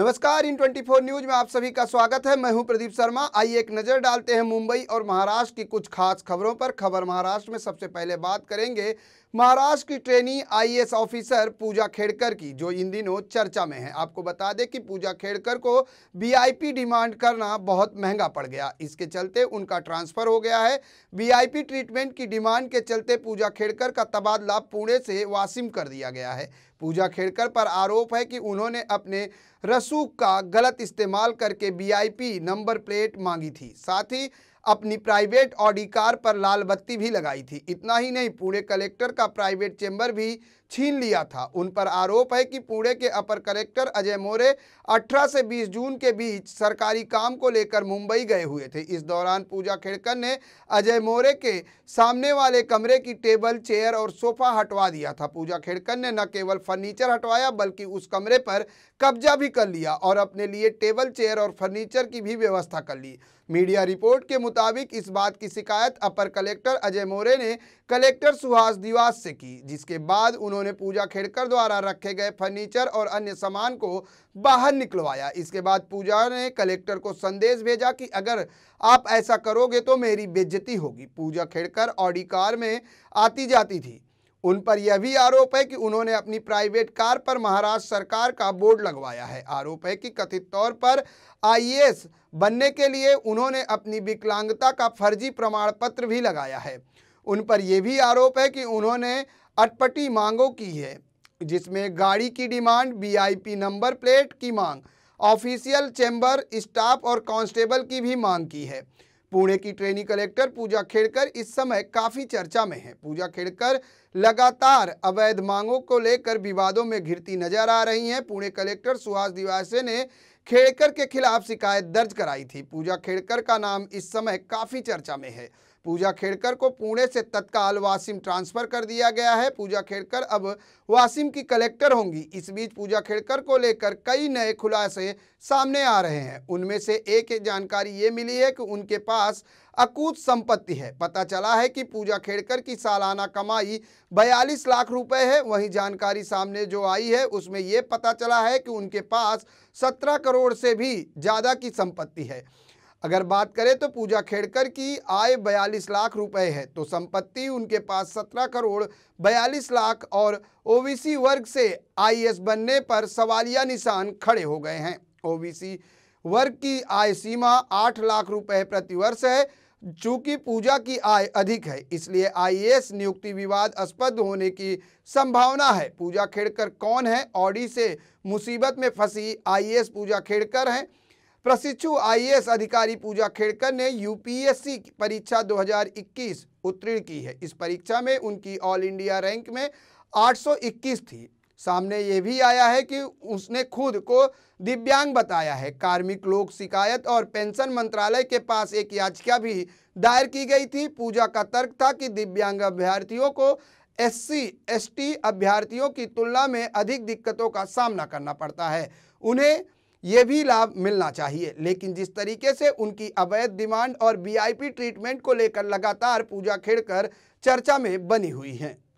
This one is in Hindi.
नमस्कार इन 24 न्यूज में आप सभी का स्वागत है मैं हूं प्रदीप शर्मा आइए एक नजर डालते हैं मुंबई और महाराष्ट्र की कुछ खास खबरों पर खबर महाराष्ट्र में सबसे पहले बात करेंगे महाराष्ट्र की trainee IAS officer Pooja Khedkar की जो इन दिनों चर्चा में है आपको बता दें कि पूजा खेड़कर को वीआईपी डिमांड करना बहुत महंगा पड़ गया इसके चलते उनका ट्रांसफर हो गया है वीआईपी ट्रीटमेंट की डिमांड के चलते पूजा खेड़कर का तबादला पुणे से वासिम कर दिया गया है पूजा खेड़कर पर आरोप है कि उन्होंने अपने रस मनसूख का गलत इस्तेमाल करके बीआईपी नंबर प्लेट मांगी थी साथ ही अपनी प्राइवेट ऑडी कार पर लाल बत्ती भी लगाई थी इतना ही नहीं पुणे कलेक्टर का प्राइवेट चेंबर भी छीन लिया था उन पर आरोप है कि पुणे के अपर कलेक्टर अजय मोरे 18 से 20 जून के बीच सरकारी काम को लेकर मुंबई गए हुए थे इस दौरान पूजा खेड़कर ने अजय मोरे के सामने वाले कमरे की टेबल चेयर और सोफा हटवा दिया था पूजा खेड़कर ने न केवल फर्नीचर हटवाया बल्कि उस कमरे पर कब्जा भी कर लिया और अपने लिए टेबल चेयर और फर्नीचर की भी व्यवस्था कर ली मीडिया रिपोर्ट के मुताबिक इस बात की शिकायत अपर कलेक्टर अजय मोरे ने कलेक्टर सुहास दिवास से की जिसके बाद उन्होंने पूजा खेड़कर द्वारा रखे गए फर्नीचर और अन्य सामान को बाहर निकलवाया इसके बाद पूजा ने कलेक्टर को संदेश भेजा कि अगर आप ऐसा करोगे तो मेरी बेज्जती होगी पूजा खेड़कर ऑडी कार में आती जाती थी उन पर यह भी आरोप है कि उन्होंने अपनी प्राइवेट कार पर महाराष्ट्र सरकार का बोर्ड लगवाया है आरोप है कि कथित तौर पर आईएएस बनने के लिए उन्होंने अपनी विकलांगता का फर्जी प्रमाण पत्र भी लगाया है उन पर यह भी आरोप है कि उन्होंने अटपटी मांगों की है जिसमें गाड़ी की डिमांड बी नंबर प्लेट की मांग ऑफिशियल चैम्बर स्टाफ और कांस्टेबल की भी मांग की है पुणे की ट्रेनी कलेक्टर पूजा खेड़कर इस समय काफी चर्चा में हैं। पूजा खेड़कर लगातार अवैध मांगों को लेकर विवादों में घिरती नजर आ रही हैं। पुणे कलेक्टर सुहास दिवासे ने खेड़कर के खिलाफ शिकायत दर्ज कराई थी पूजा खेड़कर का नाम इस समय काफ़ी चर्चा में है पूजा खेड़कर को पुणे से तत्काल वासिम ट्रांसफर कर दिया गया है पूजा खेड़कर अब वासिम की कलेक्टर होंगी इस बीच पूजा खेड़कर को लेकर कई नए खुलासे सामने आ रहे हैं उनमें से एक जानकारी ये मिली है कि उनके पास अकूत संपत्ति है पता चला है कि पूजा खेड़कर की सालाना कमाई 42 लाख रुपए है वहीं जानकारी सामने जो आई है उसमें ये पता चला है कि उनके पास 17 करोड़ से भी ज़्यादा की संपत्ति है अगर बात करें तो पूजा खेड़कर की आय बयालीस लाख रुपए है तो संपत्ति उनके पास सत्रह करोड़ बयालीस लाख और ओबीसी वर्ग से आईएएस बनने पर सवालिया निशान खड़े हो गए हैं ओबीसी वर्ग की आय सीमा आठ लाख रुपए प्रतिवर्ष है चूंकि पूजा की आय अधिक है इसलिए आईएएस नियुक्ति विवाद अस्पद होने की संभावना है पूजा खेड़कर कौन है ऑडी से मुसीबत में फंसी आईएएस पूजा खेड़कर हैं प्रशिक्षु आईएएस अधिकारी पूजा खेड़कर ने यूपीएससी परीक्षा 2021 उत्तीर्ण की है इस परीक्षा में उनकी ऑल इंडिया रैंक में 821 थी सामने ये भी आया है कि उसने खुद को दिव्यांग बताया है कार्मिक लोक शिकायत और पेंशन मंत्रालय के पास एक याचिका भी दायर की गई थी पूजा का तर्क था कि दिव्यांग अभ्यर्थियों को एससी एसटी अभ्यर्थियों की तुलना में अधिक दिक्कतों का सामना करना पड़ता है उन्हें ये भी लाभ मिलना चाहिए लेकिन जिस तरीके से उनकी अवैध डिमांड और वीआईपी ट्रीटमेंट को लेकर लगातार पूजा खेड़कर चर्चा में बनी हुई हैं